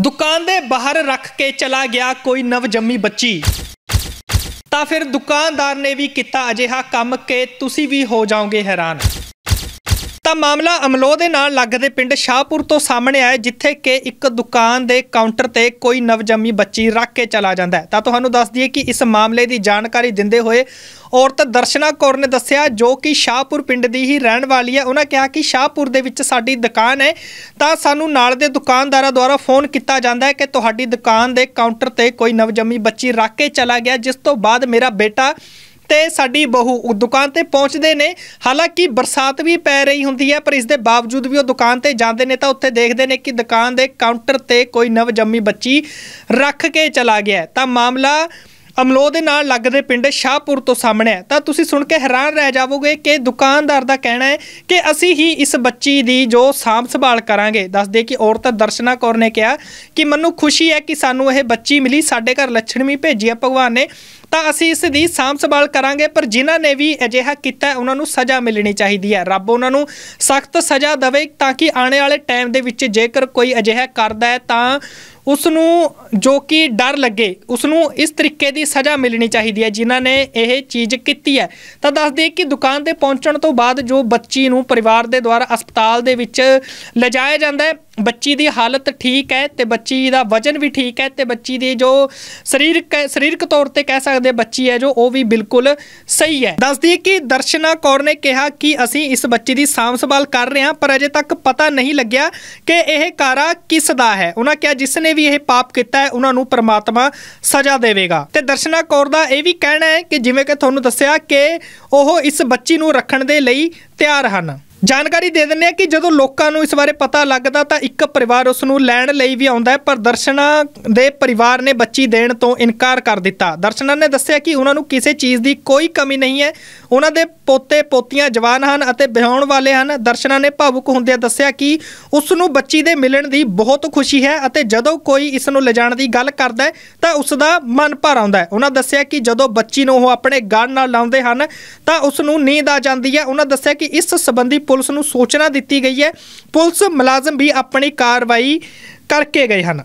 ਦੁਕਾਨ ਦੇ ਬਾਹਰ ਰੱਖ ਕੇ ਚਲਾ ਗਿਆ ਕੋਈ ਨਵਜੰਮੀ ਬੱਚੀ ਤਾਂ ਫਿਰ ਦੁਕਾਨਦਾਰ ਨੇ ਵੀ ਕੀਤਾ ਅਜਿਹਾ ਕੰਮ ਕਿ ਤੁਸੀਂ ਵੀ ਹੋ ਜਾਓਗੇ ਹੈਰਾਨ ਤਾਂ ਮਾਮਲਾ ਅਮਲੋ ਦੇ ਨਾਲ ਲੱਗਦੇ ਪਿੰਡ ਸ਼ਾਹਪੁਰ ਤੋਂ ਸਾਹਮਣੇ ਆਇਆ ਜਿੱਥੇ ਕਿ ਇੱਕ ਦੁਕਾਨ ਦੇ ਕਾਊਂਟਰ ਤੇ ਕੋਈ ਨਵਜੰਮੀ ਬੱਚੀ ਰੱਖ ਕੇ ਚਲਾ ਜਾਂਦਾ ਹੈ ਤਾਂ ਤੁਹਾਨੂੰ ਦੱਸ ਦਈਏ ਕਿ ਇਸ ਮਾਮਲੇ ਦੀ ਜਾਣਕਾਰੀ ਦਿੰਦੇ ਹੋਏ ਔਰਤ ਦਰਸ਼ਨਾ ਕੌਰ ਨੇ ਦੱਸਿਆ ਜੋ ਕਿ ਸ਼ਾਹਪੁਰ ਪਿੰਡ ਦੀ ਹੀ ਰਹਿਣ ਵਾਲੀ ਹੈ ਉਹਨਾਂ ਕਿਹਾ ਕਿ ਸ਼ਾਹਪੁਰ ਦੇ ਵਿੱਚ ਸਾਡੀ ਦੁਕਾਨ ਹੈ ਤਾਂ ਸਾਨੂੰ ਨਾਲ ਦੇ ਦੁਕਾਨਦਾਰਾਂ ਦੁਆਰਾ ਫੋਨ ਕੀਤਾ ਜਾਂਦਾ ਹੈ ਕਿ ਤੁਹਾਡੀ ਦੁਕਾਨ ਦੇ ਕਾਊਂਟਰ ਤੇ ਕੋਈ ਨਵਜੰਮੀ ਬੱਚੀ ਰੱਖ ਕੇ ਚਲਾ ਗਿਆ ਜਿਸ ਤੋਂ ਬਾਅਦ ਮੇਰਾ ਬੇਟਾ ਤੇ ਸਾਡੀ ਬਹੂ ਦੁਕਾਨ ਤੇ ਪਹੁੰਚਦੇ ਨੇ ਹਾਲਾਂਕਿ ਬਰਸਾਤ ਵੀ ਪੈ ਰਹੀ ਹੁੰਦੀ ਹੈ ਪਰ ਇਸ ਦੇ ਬਾਵਜੂਦ ਵੀ ਉਹ ਦੁਕਾਨ ਤੇ ਜਾਂਦੇ ਨੇ ਤਾਂ ਉੱਥੇ ਦੇਖਦੇ ਨੇ ਕਿ ਦੁਕਾਨ ਦੇ ਕਾਊਂਟਰ ਤੇ ਕੋਈ ਨਵ ਜੰਮੀ ਬੱਚੀ ਰੱਖ ਕੇ ਚਲਾ ਗਿਆ ਤਾਂ ਮਾਮਲਾ ਅਮਲੋ ਦੇ ਨਾਲ ਲੱਗਦੇ ਪਿੰਡ ਸ਼ਾਹਪੁਰ ਤੋਂ ਸਾਹਮਣੇ ਹੈ ਤਾਂ ਤੁਸੀਂ ਸੁਣ ਕੇ ਹੈਰਾਨ ਰਹਿ ਜਾਵੋਗੇ ਕਿ ਦੁਕਾਨਦਾਰ ਦਾ ਕਹਿਣਾ ਹੈ ਕਿ ਅਸੀਂ ਹੀ ਇਸ ਬੱਚੀ ਦੀ ਜੋ ਸਾਂਭ ਸੰਭਾਲ ਕਰਾਂਗੇ ਦੱਸਦੇ ਕਿ ਔਰਤ ਦਰਸ਼ਨਾ ਕੌਰ ਨੇ ਕਿਹਾ ਕਿ ਮੈਨੂੰ ਖੁਸ਼ੀ ਹੈ ਕਿ ਸਾਨੂੰ ਇਹ ਬੱਚੀ ਮਿਲੀ ਸਾਡੇ ਘਰ ਲక్ష్ਮੀ ਭੇਜੀ ਹੈ ਭਗਵਾਨ ਨੇ ਤਾਂ ਅਸੀਂ ਇਸ ਦੀ ਸਾਂਭ ਸੰਭਾਲ ਕਰਾਂਗੇ ਪਰ ਜਿਨ੍ਹਾਂ ਨੇ ਵੀ ਅਜਿਹਾ ਕੀਤਾ ਉਹਨਾਂ ਨੂੰ ਸਜ਼ਾ ਮਿਲਣੀ ਚਾਹੀਦੀ ਹੈ ਰੱਬ ਉਹਨਾਂ ਨੂੰ ਸਖਤ ਸਜ਼ਾ ਦੇਵੇ ਤਾਂ ਕਿ ਆਉਣ ਵਾਲੇ ਟਾਈਮ ਦੇ ਵਿੱਚ ਜੇਕਰ ਕੋਈ ਅਜਿਹਾ ਕਰਦਾ ਹੈ ਤਾਂ ਉਸ ਨੂੰ ਜੋ ਕਿ ਡਰ ਲੱਗੇ ਉਸ ਨੂੰ ਇਸ ਤਰੀਕੇ ਦੀ ਸਜ਼ਾ ਮਿਲਣੀ ਚਾਹੀਦੀ ਹੈ ਜਿਨ੍ਹਾਂ ਨੇ ਇਹ ਚੀਜ਼ ਕੀਤੀ ਹੈ ਤਾਂ ਦੱਸ ਦੇ ਕਿ ਦੁਕਾਨ ਤੇ ਪਹੁੰਚਣ ਤੋਂ ਬਾਅਦ ਜੋ ਬੱਚੀ ਨੂੰ ਪਰਿਵਾਰ ਦੇ ਦੁਆਰਾ ਹਸਪਤਾਲ ਦੇ ਵਿੱਚ ਲਿਜਾਇਆ ਜਾਂਦਾ ਹੈ ਬੱਚੀ ਦੀ ਹਾਲਤ ਠੀਕ ਹੈ ਤੇ ਬੱਚੀ ਦਾ ਵਜਨ ਵੀ ਠੀਕ ਹੈ ਤੇ ਬੱਚੀ ਦੀ ਜੋ ਸਰੀਰਕ ਸਰੀਰਕ ਤੌਰ ਤੇ ਕਹਿ ਸਕਦੇ ਬੱਚੀ ਹੈ ਜੋ ਉਹ ਵੀ ਬਿਲਕੁਲ ਸਹੀ ਹੈ ਦੱਸਦੀ ਕਿ ਦਰਸ਼ਨਾ ਕੌਰ ਨੇ ਕਿਹਾ ਕਿ ਅਸੀਂ ਇਸ ਬੱਚੀ ਦੀ ਸਾਂਭ ਸੰਭਾਲ ਕਰ ਰਹੇ ਹਾਂ ਪਰ ਅਜੇ ਤੱਕ ਪਤਾ ਨਹੀਂ ਲੱਗਿਆ ਕਿ ਇਹ ਕਾਰਾ ਕਿਸ ਦਾ ਹੈ ਉਹਨਾਂ ਕਿਹਾ ਜਿਸ ਨੇ ਵੀ ਇਹ ਪਾਪ ਕੀਤਾ ਹੈ ਉਹਨਾਂ ਨੂੰ ਪਰਮਾਤਮਾ ਸਜ਼ਾ ਦੇਵੇਗਾ ਤੇ ਦਰਸ਼ਨਾ ਕੌਰ ਦਾ ਇਹ ਵੀ ਕਹਿਣਾ ਹੈ ਕਿ ਜਿਵੇਂ ਕਿ ਤੁਹਾਨੂੰ ਦੱਸਿਆ ਕਿ ਉਹ ਇਸ ਬੱਚੀ ਨੂੰ ਰੱਖਣ ਦੇ ਲਈ ਤਿਆਰ ਹਨ ਜਾਣਕਾਰੀ ਦੇ ਦਿੰਨੇ ਆ ਕਿ ਜਦੋਂ ਲੋਕਾਂ ਨੂੰ ਇਸ ਬਾਰੇ ਪਤਾ ਲੱਗਦਾ ਤਾਂ ਇੱਕ ਪਰਿਵਾਰ ਉਸ ਨੂੰ ਲੈਣ ਲਈ ਵੀ ਆਉਂਦਾ ਹੈ ਪਰ ਦਰਸ਼ਨਾ ਦੇ ਪਰਿਵਾਰ ਨੇ ਬੱਚੀ ਦੇਣ ਤੋਂ ਇਨਕਾਰ ਕਰ ਦਿੱਤਾ ਦਰਸ਼ਨਾ ਨੇ ਦੱਸਿਆ ਕਿ ਉਹਨਾਂ ਨੂੰ ਕਿਸੇ ਚੀਜ਼ ਦੀ ਕੋਈ ਕਮੀ ਨਹੀਂ ਹੈ ਉਹਨਾਂ ਦੇ ਪੋਤੇ ਪੋਤੀਆਂ ਜਵਾਨ ਹਨ ਅਤੇ ਵਿਆਹਣ ਵਾਲੇ ਹਨ ਦਰਸ਼ਨਾ ਨੇ ਭਾਵੁਕ ਹੁੰਦਿਆਂ ਦੱਸਿਆ ਕਿ ਉਸ ਨੂੰ ਬੱਚੀ ਦੇ ਮਿਲਣ ਦੀ ਬਹੁਤ ਖੁਸ਼ੀ ਹੈ ਅਤੇ ਜਦੋਂ ਕੋਈ ਇਸ ਨੂੰ ਲਿਜਾਣ ਦੀ ਗੱਲ ਕਰਦਾ ਹੈ ਤਾਂ ਉਸ ਦਾ ਮਨ ਭਰ ਆਉਂਦਾ ਹੈ ਉਹਨਾਂ ਦੱਸਿਆ ਕਿ ਜਦੋਂ ਬੱਚੀ ਨੂੰ ਉਹ ਆਪਣੇ ਗਾਣ ਨਾਲ ਲਾਉਂਦੇ ਹਨ ਤਾਂ ਉਸ ਨੂੰ ਨੀਂਦ ਆ ਜਾਂਦੀ ਹੈ ਉਹਨਾਂ ਦੱਸਿਆ ਕਿ ਇਸ ਸੰਬੰਧੀ ਪੁਲਿਸ ਨੂੰ ਸੂਚਨਾ ਦਿੱਤੀ ਗਈ ਹੈ ਪੁਲਿਸ ਮੁਲਾਜ਼ਮ ਵੀ ਆਪਣੀ ਕਾਰਵਾਈ ਕਰਕੇ ਗਏ ਹਨ